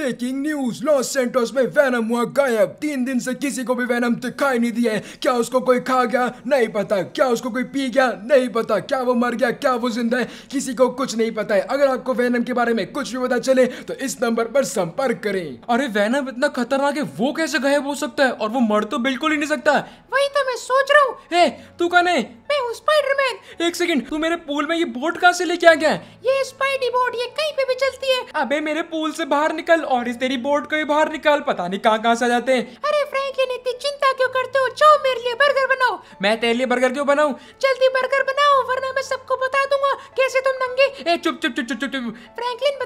breaking news Los Santos में Venom हुआ गायब तीन दिन से किसी को भी वैनम दिखाई नहीं दिया है क्या उसको कोई खा गया नहीं पता क्या उसको कोई पी गया नहीं पता क्या वो मर गया क्या वो जिंदा है किसी को कुछ नहीं पता है अगर आपको वैनम के बारे में कुछ भी पता चले तो इस नंबर पर संपर्क करें अरे वैनम इतना खतरनाक है वो कैसे गायब हो सकता है और वो मर तो बिल्कुल ही नहीं सकता वही तो मैं सोच रहा हूँ तू कहने स्पाइडरमैन एक सेकंड तू मेरे पूल में ये बोट कहाँ से लेके आ गया ये स्पाइडी बोट ये कहीं पे भी चलती है अबे मेरे पूल से बाहर निकल और इस तेरी बोट को ही बाहर निकाल पता नहीं कहाँ कहाँ से आ जाते हैं अरे फ्रैंकलिन इतनी चिंता क्यों करते हो जाओ मेरे लिए बर्गर बनाओ मैं तेरे लिए बर्गर क्यों बनाऊँ जल्दी बर्गर बनाओ वरना मैं सबको बता दूंगा कैसे तुम नंगे ए चुप चुप चुप चुप चुप फ्रैंकलिन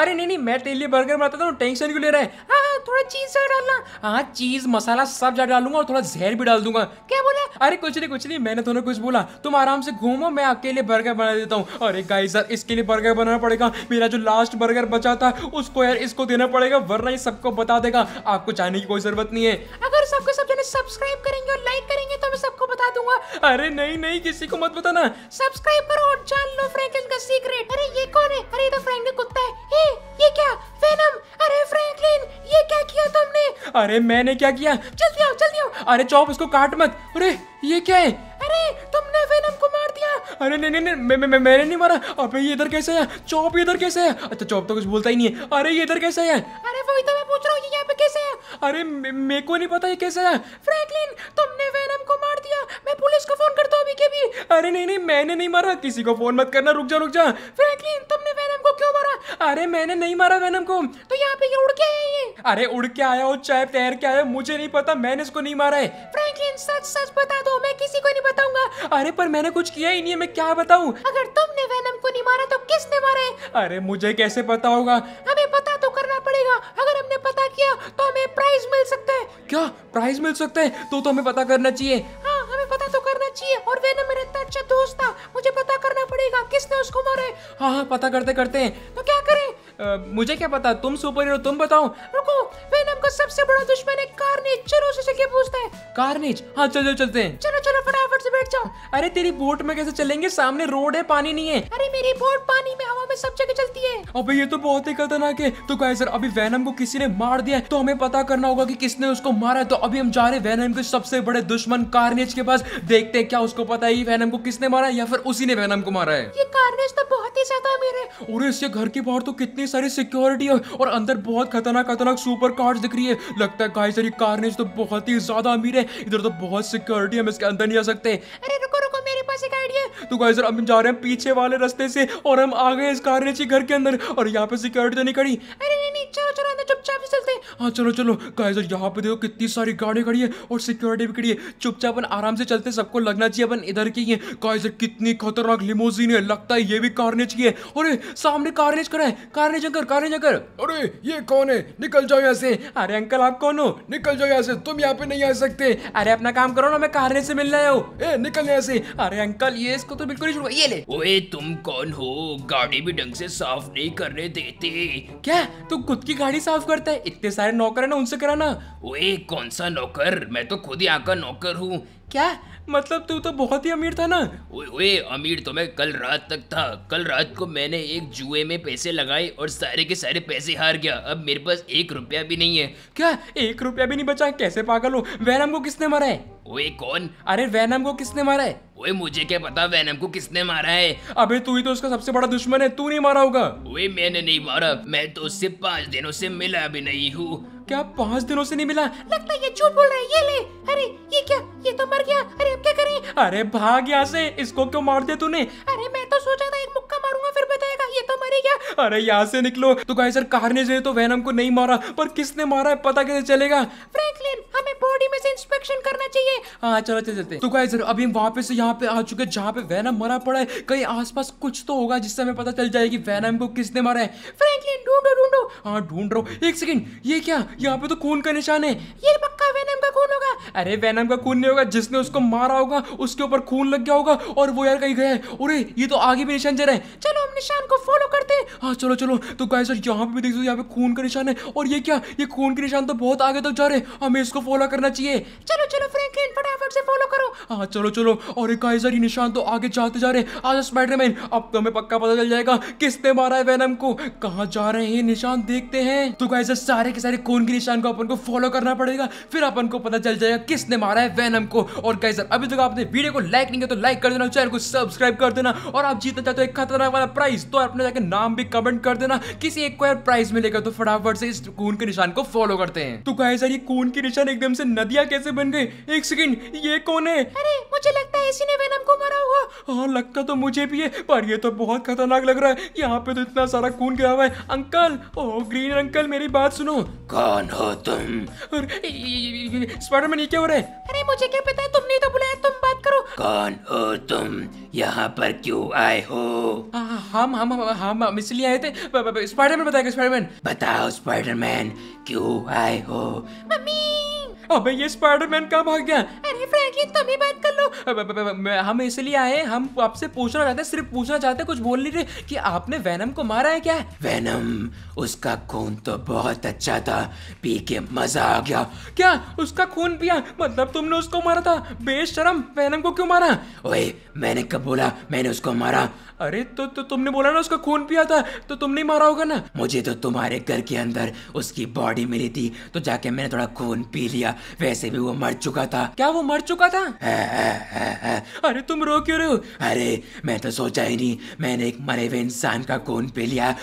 अरे नहीं नहीं मैं तेरे बर्गर बनाता था टेंशन क्यों ले रहा है हाँ, हाँ थोड़ा चीज डालना हाँ चीज मसाला सब ज्यादा डालूंगा और थोड़ा जहर भी डाल दूंगा क्या बोला अरे कुछ नहीं कुछ नहीं मैंने थोड़ा कुछ बोला तुम आराम से घूमो मैं अकेले बर्गर बना देता हूँ अरे गाई सर इसके लिए बर्गर बनाना पड़ेगा मेरा जो लास्ट बर्गर बचा था उसको यार इसको देना पड़ेगा वरना ये सबको बता देगा आपको जाने की कोई जरूरत नहीं है अगर सबको सब जाने सब्सक्राइब करेंगे और लाइक करेंगे तो मैं सबको बता दूंगा अरे नहीं नहीं किसी को मत बताना सब्सक्राइब करो और जान लो फ्रैंकलिन का सीक्रेट अरे ये कौन है अरे तो फ्रैंकलिन कुत्ता है ये क्या वेनम अरे फ्रैंकलिन ये क्या किया तुमने अरे मैंने क्या किया जल्दी आओ जल्दी आओ अरे चौप इसको काट मत अरे ये क्या है अरे नहीं नहीं नहीं मैं, मैं, मैंने नहीं मारा अबे ये इधर कैसे है चौप इधर कैसे है अच्छा चौप तो कुछ बोलता ही नहीं है अरे ये इधर कैसे है अरे वही तो मैं पूछ रहा हूँ यहाँ पे कैसे है अरे मेरे को नहीं पता ये कैसे है फ्रैंकलिन तुमने वेनम को मार दिया मैं पुलिस को फोन करता हूँ अभी के भी अरे नहीं नहीं मैंने नहीं मारा किसी को फोन मत करना रुक जा रुक जा फ्रैंकलिन तुमने वेनम को क्यों मारा अरे मैंने नहीं मारा वेनम को तो यहाँ पे उड़ के आया ये अरे उड़ के आया हो चाहे तैर के आया मुझे नहीं पता मैंने इसको नहीं मारा है फ्रैंकलिन सच सच बता दो मैं किसी को नहीं बताऊंगा अरे पर मैंने कुछ किया ही नहीं है मैं क्या बताऊँ अगर तुमने वैनम को नहीं मारा तो किसने मारे अरे मुझे कैसे पता होगा हमें पता तो करना पड़ेगा अगर हमने पता किया तो हमें प्राइज मिल सकता है क्या प्राइज मिल सकते हैं तो तो हमें पता करना चाहिए हाँ हमें पता तो करना चाहिए और वैनम मेरा इतना अच्छा दोस्त था मुझे पता करना पड़ेगा किसने उसको मारा है हाँ हाँ पता करते करते हैं तो क्या करे आ, मुझे क्या पता तुम सुपर हीरो तुम बताओ रुको वेनम का सबसे बड़ा दुश्मन है कार्नेज चलो उसे क्या पूछते हैं कार्नेज हाँ चलो चलते हैं चलो चलो फटाफट बैठ जाओ अरे तेरी बोट में कैसे चलेंगे सामने रोड है पानी नहीं है अरे मेरी बोट पानी में हवा में सब जगह चलती है अबे ये तो बहुत ही खतरनाक है तो गाइस सर अभी वैनम को किसी ने मार दिया तो हमें पता करना होगा कि किसने उसको मारा है तो अभी हम जा रहे वैनम के सबसे बड़े दुश्मन कार्नेज के पास देखते हैं क्या उसको पता है वैनम को किसने मारा या फिर उसी ने वैनम को मारा है ये कार्नेज तो बहुत ही ज्यादा अमीर है और इसके घर के बाहर तो कितनी सारी सिक्योरिटी है और अंदर बहुत खतरनाक खतरनाक सुपर कार्स दिख रही है लगता है गाइस सर ये कार्नेज तो बहुत ही ज्यादा अमीर है इधर तो बहुत सिक्योरिटी हम इसके अंदर नहीं आ सकते अरे रुको रुको मेरे पास एक आइडिया तो गाइस अब हम जा रहे हैं पीछे वाले रास्ते से और हम आ गए इस कार्य घर के अंदर और यहाँ पे सिक्योरिटी तो नहीं खड़ी अरे नहीं नहीं चलो चलो अंदर पे चलते हैं हाँ चलो चलो गाइस और यहाँ पे देखो कितनी सारी गाड़ी खड़ी है और सिक्योरिटी भी खड़ी है चुपचाप अपन आराम से चलते सबको लगना चाहिए अपन इधर के ही है गाइस कितनी खतरनाक लिमोजिन है लगता है ये भी कार्नेज की है अरे सामने कार्नेज खड़ा है कार्नेज अंकल कार्नेज अंकल अरे ये कौन है निकल जाओ यहाँ से अरे अंकल आप कौन हो निकल जाओ यहाँ से तुम यहाँ पे नहीं आ सकते अरे अपना काम करो ना मैं कार्नेज से मिलने आया हूँ ए निकल यहाँ से अरे अंकल ये इसको तो बिल्कुल नहीं ये ले ओए तुम कौन हो गाड़ी भी ढंग से साफ नहीं करने देते क्या तुम खुद की गाड़ी साफ करते सकता है इतने सारे नौकर है ना उनसे कराना ओए कौन सा नौकर मैं तो खुद ही आकर नौकर हूँ क्या मतलब तू तो बहुत ही अमीर था ना ओए ओए अमीर तो मैं कल रात तक था कल रात को मैंने एक जुए में पैसे लगाए और सारे के सारे पैसे हार गया अब मेरे पास एक रुपया भी नहीं है क्या एक रुपया भी नहीं बचा कैसे पागल हो वैराम को किसने मारा है ओए कौन अरे वैनम को किसने मारा है ओए मुझे क्या पता वैनम को किसने मारा है अबे तू ही तो उसका सबसे बड़ा दुश्मन है तू नहीं मारा होगा ओए मैंने नहीं मारा मैं तो उससे पाँच दिनों से मिला भी नहीं हूँ क्या पाँच दिनों से नहीं मिला लगता है ये झूठ बोल रहा है ये ले अरे ये क्या ये तो मर गया अरे अब क्या करें अरे भाग यहाँ से इसको क्यों मार दे तूने अरे मैं तो सोचा था एक मुक्का मारूंगा फिर बताएगा ये तो मर गया अरे यहाँ से निकलो तो गाय सर कार ने तो वैनम को नहीं मारा पर किसने मारा है पता कैसे चलेगा फ्रैंकलिन हमें बॉडी में से हाँ चलो चलते चलते तो गाइज अभी हम वापस से यहाँ पे आ चुके जहाँ पे वैनम मरा पड़ा है कहीं आसपास कुछ तो होगा जिससे हमें पता चल जाएगी वैनम को किसने मारा है फ्रैंकलिन ढूंढो ढूंढो हाँ ढूंढ रहा हूँ एक सेकंड ये क्या यहाँ पे तो खून का निशान है ये पक्का वैनम का खून होगा अरे वैनम का खून नहीं होगा जिसने उसको मारा होगा उसके ऊपर खून लग गया होगा और वो यार कहीं गया है अरे ये तो आगे भी निशान जरा है चलो हम निशान को फॉलो करते हैं हाँ चलो चलो तो गाय सर यहाँ पे भी देख सकते यहाँ पे खून का निशान है और ये क्या ये खून के निशान तो बहुत आगे तक जा रहे हैं हमें इसको फॉलो करना चाहिए चलो चलो फ्रेंकलिन फटाफट से फॉलो करो हाँ चलो चलो और एक ये निशान तो आगे जाते जा रहे हैं आज स्पाइडरमैन अब तो हमें पक्का पता चल जाएगा किसने मारा है वैनम को कहाँ जा रहे हैं निशान देखते हैं तो गाय सारे के सारे खून के निशान को अपन को फॉलो करना पड़ेगा फिर अपन को पता चल जाएगा किसने मारा है वैनम को और गाइजर अभी तक आपने वीडियो को लाइक नहीं किया तो लाइक कर देना चैनल को सब्सक्राइब कर देना और आप जीतना चाहते हो एक खतरनाक वाला प्राइस तो अपने जाकर नाम भी कमेंट कर देना किसी एक को यार प्राइज मिलेगा तो फटाफट से इस कून के निशान को फॉलो करते हैं तो गाइजर ये कून के निशान एकदम से नदिया कैसे बन गए एक सेकेंड ये कौन है अरे मुझे लगता है इसी ने वैनम को मारा हुआ हाँ लगता तो मुझे भी है पर ये तो बहुत खतरनाक लग रहा है यहाँ पे तो इतना सारा खून गिरा हुआ है अंकल ओ ग्रीन अंकल मेरी बात सुनो कौन हो तुम और स्पाइडरमैन क्या हो रहा है अरे मुझे क्या पता है तुमने तो बुलाया तुम बात करो कौन हो तुम यहाँ पर क्यों आए हो हम हम हम, हम इसलिए आए थे स्पाइडरमैन बताएगा स्पाइडरमैन बताओ स्पाइडरमैन क्यों आए हो मम्मी अबे ये स्पाइडरमैन कहाँ भाग गया अरे फ्रैंकलिन तुम ही बात कर लो हम इसलिए आए हम आपसे पूछना चाहते हैं सिर्फ पूछना चाहते हैं कुछ बोल नहीं रहे कि आपने वैनम को मारा है क्या वैनम उसका खून तो बहुत अच्छा था पी के मजा आ गया क्या उसका खून पिया मतलब तुमने उसको मारा था बेशरम वैनम को क्यों मारा ओए मैंने कब बोला मैंने उसको मारा अरे तो, तो तुमने बोला ना उसका खून पिया था तो तुमने मारा होगा ना मुझे तो तुम्हारे घर के अंदर उसकी बॉडी मिली थी तो जाके मैंने थोड़ा खून पी लिया वैसे भी वो मर चुका था क्या वो मर चुका था अरे तुम रो क्यों रहे हो अरे मैं तो सोचा ही नहीं मैंने एक मरे हुए इंसान का खून पी लिया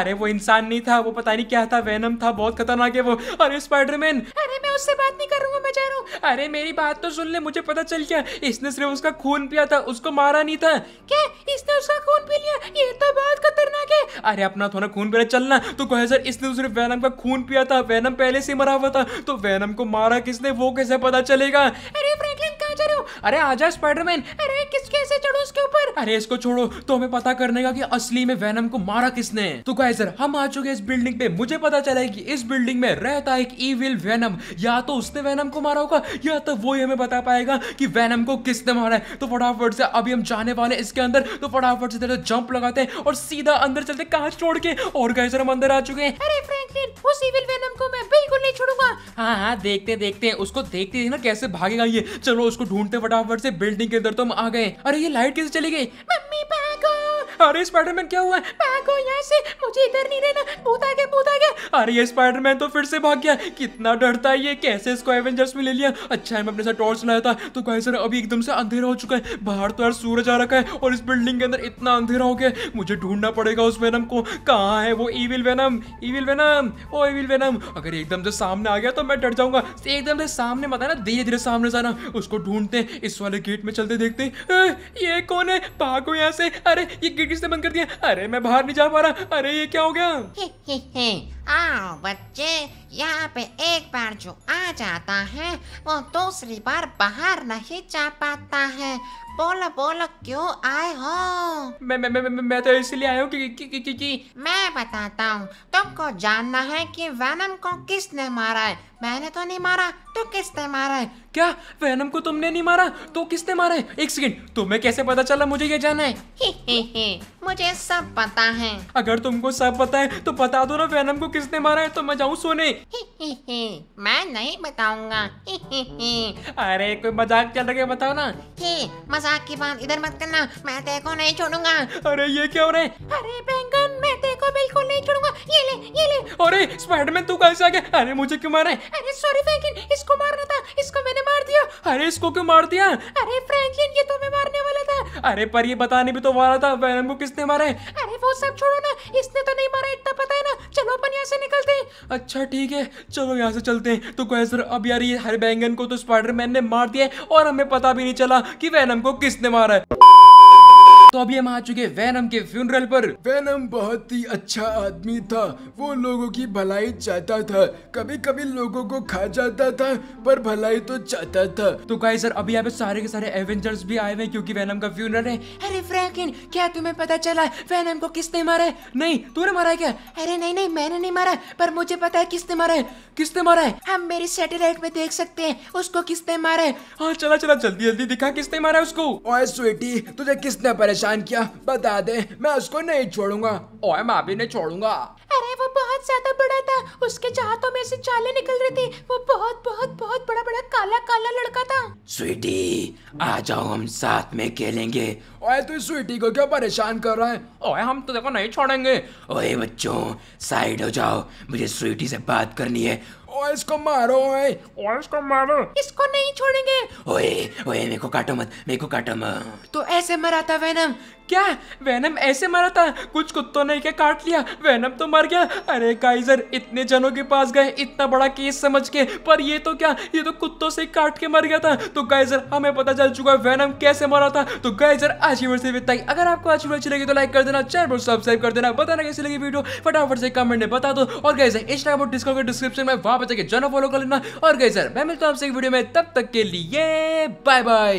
अरे वो इंसान नहीं था वो पता नहीं क्या था वेनम था बहुत खतरनाक है वो अरे स्पाइडरमैन अरे मैं उससे बात नहीं करूंगा मैं जा रहा हूँ अरे मेरी बात तो सुन ले मुझे पता चल गया इसने सिर्फ उसका खून पिया था उसको मारा नहीं था क्या इसने उसका खून पी लिया ये तो बहुत खतरनाक है अरे अपना थोड़ा खून पीना चलना तो कहे सर इसने दूसरे वैनम का खून पिया था वैनम पहले से मरा हुआ था तो वैनम को मारा किसने वो कैसे पता चलेगा अरे फ्रैंकलिन कहाँ जा रहे हो अरे आ आजा स्पाइडरमैन अरे किस कैसे चढ़ो उसके ऊपर अरे इसको छोड़ो तो हमें पता करने का कि असली में वैनम को मारा किसने तो सर हम आ चुके इस बिल्डिंग पे मुझे पता चला है कि इस बिल्डिंग में रहता है एक ईविल वैनम या तो उसने वैनम को मारा होगा या तो वो ही हमें बता पाएगा कि वैनम को किसने मारा है तो फटाफट से अभी हम जाने वाले इसके अंदर तो फटाफट से जंप लगाते हैं और सीधा अंदर चलते कांच छोड़ के और सर हम अंदर आ चुके हैं अरे फ्रैंकलिन उस ईविल वैनम को मैं बिल्कुल नहीं छोड़ूंगा हाँ हाँ देखते देखते उसको देखते ना कैसे भागेगा ये चलो उसको ढूंढते फटाफट से बिल्डिंग के अंदर तो हम आ गए अरे ये लाइट कैसे चली गई मम्मी अरे स्पाइडरमैन क्या हुआ भागो यहाँ से मुझे इधर नहीं रहना भूत आ गया भूत आ गया अरे ये स्पाइडरमैन तो फिर से भाग गया कितना डरता है ये कैसे इसको एवेंजर्स में ले लिया अच्छा है मैं अपने साथ टॉर्च लाया था तो गाइस सर अभी एकदम से अंधेरा हो चुका है बाहर तो यार सूरज आ रखा है और इस बिल्डिंग के अंदर इतना अंधेरा हो गया मुझे ढूंढना पड़ेगा उस वेनम को कहाँ है वो evil Venom evil Venom oh evil Venom अगर एकदम से सामने आ गया तो मैं डर जाऊंगा एकदम से सामने मत आना धीरे धीरे सामने जाना उसको ढूंढते इस वाले गेट में चलते देखते ए, ये कौन है भागो यहाँ से अरे ये किसने बंद कर दिया अरे मैं बाहर नहीं जा पा रहा अरे ये क्या हो गया आओ बच्चे यहाँ पे एक बार जो आ जाता है वो दूसरी बार बाहर नहीं जा पाता है बोलो बोलो क्यों आए हो मैं मैं मैं मैं, मैं तो इसलिए आया हूँ कि, कि, कि, कि, कि मैं बताता हूँ तुमको जानना है कि वैनम को किसने मारा है मैंने तो नहीं मारा तो किसने मारा है क्या वैनम को तुमने नहीं मारा तो किसने मारा है एक सेकंड तुम्हें कैसे पता चला मुझे ये जाना है ही ही ही, मुझे सब पता है अगर तुमको सब पता है तो बता दो ना वैनम को किसने मारा है तो मैं जाऊँ सोने मैं नहीं बताऊंगा अरे कोई मजाक चल रहा है बताओ ना मजाक की बात इधर मत करना मैं देखो नहीं छोड़ूंगा अरे ये क्या हो रहा है अरे छोड़ूंगा बिल्कुल नहीं छोड़ूंगा ये ले ये ले अरे स्पाइडरमैन तू कैसे आ गया अरे मुझे क्यों मारा है अरे सॉरी फ्रैंकलिन इसको मारना था इसको मैंने मार दिया अरे इसको क्यों मार दिया अरे फ्रैंकलिन ये तो मैं मारने वाला था अरे पर ये बताने भी तो वाला था वेनम को किसने मारा है अरे वो सब छोड़ो ना इसने तो नहीं मारा इतना पता है ना चलो अपन यहाँ से निकलते हैं अच्छा ठीक है चलो यहाँ से चलते हैं तो कोई सर अब यार ये हरे बैंगन को तो स्पाइडरमैन ने मार दिया और हमें पता भी नहीं चला कि वेनम को किसने मारा है तो अभी हम आ चुके वैनम के फ्यूनरल पर वैनम बहुत ही अच्छा आदमी था वो लोगों की भलाई चाहता था कभी कभी लोगों को खा जाता था पर भलाई तो चाहता था तो कहीं सर अभी यहाँ पे सारे के सारे एवेंजर्स भी आए हुए क्योंकि वैनम का फ्यूनरल है अरे फ्रैंकलिन क्या तुम्हें पता चला वैनम को किसने मारा है नहीं तूने मारा है क्या अरे नहीं नहीं मैंने नहीं मारा पर मुझे पता है किसने मारा है किसने मारा है हम मेरी सैटेलाइट में देख सकते हैं उसको किसने मारा है हाँ चला चला जल्दी जल्दी दिखा किसने मारा है उसको स्वीटी तुझे किसने पर परेशान किया बता दे मैं उसको नहीं छोड़ूंगा और मैं भी नहीं छोड़ूंगा अरे वो बहुत ज्यादा बड़ा था उसके चाहतों में से चाले निकल रहे थे वो बहुत बहुत बहुत बड़ा बड़ा काला काला लड़का था स्वीटी आ जाओ हम साथ में खेलेंगे ओए तू स्वीटी को क्या परेशान कर रहा है ओए हम तो देखो नहीं छोड़ेंगे ओए बच्चों साइड हो जाओ मुझे स्वीटी से बात करनी है ओए इसको मारो ओए ओए इसको मारो इसको नहीं छोड़ेंगे ओए ओए मेरे को काटो मत मेरे को काटो मत तो ऐसे मरा था वेनम क्या वैनम ऐसे मरा था कुछ कुत्तों ने क्या काट लिया वैनम तो मर गया अरे काइजर इतने जनों के पास गए इतना बड़ा केस समझ के पर ये तो क्या ये तो कुत्तों से काट के मर गया था तो काइजर हमें पता चल चुका है वैनम कैसे मरा था तो काइजर आज की वर्षी बिताई अगर आपको आज अच्छी लगी तो लाइक कर देना चैनल पर सब्सक्राइब कर देना बताना कैसी लगी वीडियो फटाफट से कमेंट में बता दो और गाइजर इंस्टाग्राम और डिस्कॉर्ड डिस्क्रिप्शन में वहां पर जाकर जनो फॉलो कर लेना और गाइजर मैं मिलता हूँ आपसे एक वीडियो में तब तक के लिए बाय बाय